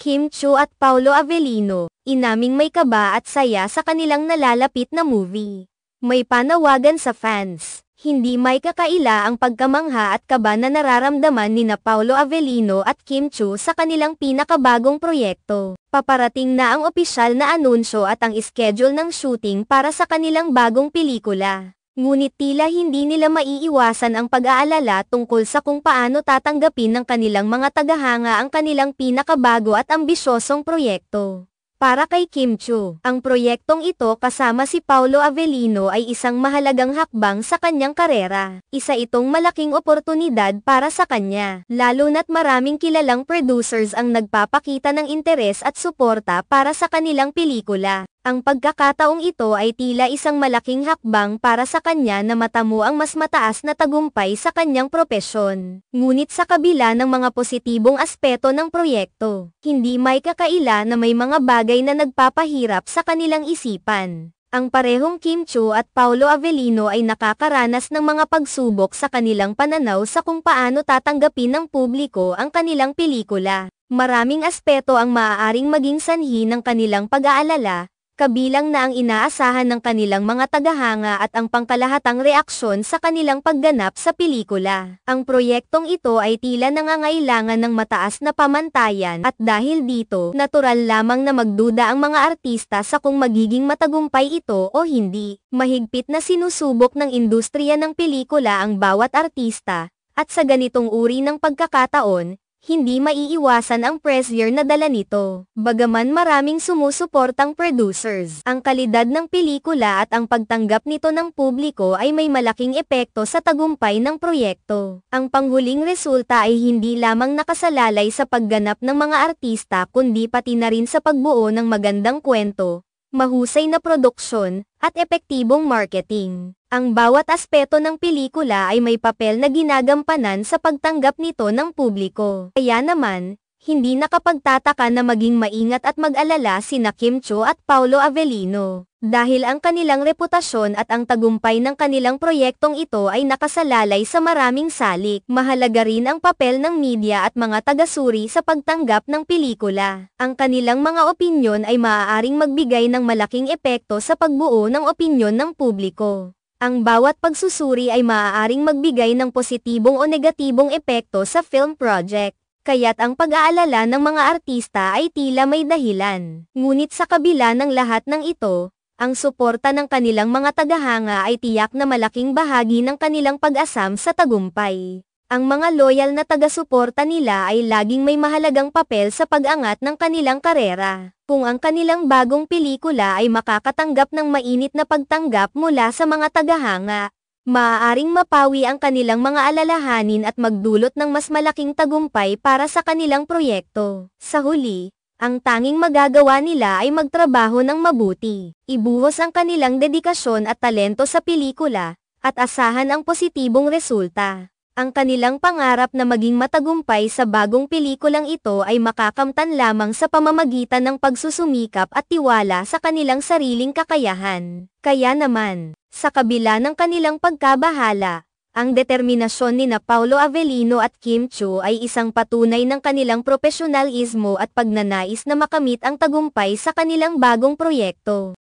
Kim Chu at Paolo Avellino, inaming may kaba at saya sa kanilang nalalapit na movie. May panawagan sa fans, hindi may kakaila ang pagkamangha at kaba na nararamdaman ni na Paolo Avellino at Kim Chu sa kanilang pinakabagong proyekto. Paparating na ang opisyal na anunsyo at ang schedule ng shooting para sa kanilang bagong pelikula. Ngunit tila hindi nila maiiwasan ang pag-aalala tungkol sa kung paano tatanggapin ng kanilang mga tagahanga ang kanilang pinakabago at ambisyosong proyekto. Para kay Kim Chu, ang proyektong ito kasama si Paolo Avellino ay isang mahalagang hakbang sa kanyang karera. Isa itong malaking oportunidad para sa kanya, lalo na't maraming kilalang producers ang nagpapakita ng interes at suporta para sa kanilang pelikula. Ang pagkakataong ito ay tila isang malaking hakbang para sa kanya na matamo ang mas mataas na tagumpay sa kanyang propesyon. Ngunit sa kabila ng mga positibong aspeto ng proyekto, hindi may kakaila na may mga bagay na nagpapahirap sa kanilang isipan. Ang parehong Kim Chu at Paolo Avellino ay nakakaranas ng mga pagsubok sa kanilang pananaw sa kung paano tatanggapin ng publiko ang kanilang pelikula. Maraming aspeto ang maaaring maging sanhi ng kanilang pag-aalala, kabilang na ang inaasahan ng kanilang mga tagahanga at ang pangkalahatang reaksyon sa kanilang pagganap sa pelikula. Ang proyektong ito ay tila nangangailangan ng mataas na pamantayan at dahil dito, natural lamang na magduda ang mga artista sa kung magiging matagumpay ito o hindi. Mahigpit na sinusubok ng industriya ng pelikula ang bawat artista, at sa ganitong uri ng pagkakataon, hindi maiiwasan ang pressure na dala nito. Bagaman maraming sumusuportang producers, ang kalidad ng pelikula at ang pagtanggap nito ng publiko ay may malaking epekto sa tagumpay ng proyekto. Ang panghuling resulta ay hindi lamang nakasalalay sa pagganap ng mga artista kundi pati na rin sa pagbuo ng magandang kwento, mahusay na produksyon, at epektibong marketing. Ang bawat aspeto ng pelikula ay may papel na ginagampanan sa pagtanggap nito ng publiko. Kaya naman, hindi nakapagtataka na maging maingat at mag-alala sina Kim Cho at Paolo Avellino, dahil ang kanilang reputasyon at ang tagumpay ng kanilang proyektong ito ay nakasalalay sa maraming salik. Mahalaga rin ang papel ng media at mga tagasuri sa pagtanggap ng pelikula. Ang kanilang mga opinyon ay maaaring magbigay ng malaking epekto sa pagbuo ng opinyon ng publiko. Ang bawat pagsusuri ay maaaring magbigay ng positibong o negatibong epekto sa film project, kaya't ang pag-aalala ng mga artista ay tila may dahilan. Ngunit sa kabila ng lahat ng ito, ang suporta ng kanilang mga tagahanga ay tiyak na malaking bahagi ng kanilang pag-asam sa tagumpay. Ang mga loyal na taga-suporta nila ay laging may mahalagang papel sa pag-angat ng kanilang karera kung ang kanilang bagong pelikula ay makakatanggap ng mainit na pagtanggap mula sa mga tagahanga, maaaring mapawi ang kanilang mga alalahanin at magdulot ng mas malaking tagumpay para sa kanilang proyekto. Sa huli, ang tanging magagawa nila ay magtrabaho ng mabuti, ibuhos ang kanilang dedikasyon at talento sa pelikula, at asahan ang positibong resulta. Ang kanilang pangarap na maging matagumpay sa bagong pelikulang ito ay makakamtan lamang sa pamamagitan ng pagsusumikap at tiwala sa kanilang sariling kakayahan. Kaya naman, sa kabila ng kanilang pagkabahala, ang determinasyon ni na Paulo Avellino at Kim Chu ay isang patunay ng kanilang profesionalismo at pagnanais na makamit ang tagumpay sa kanilang bagong proyekto.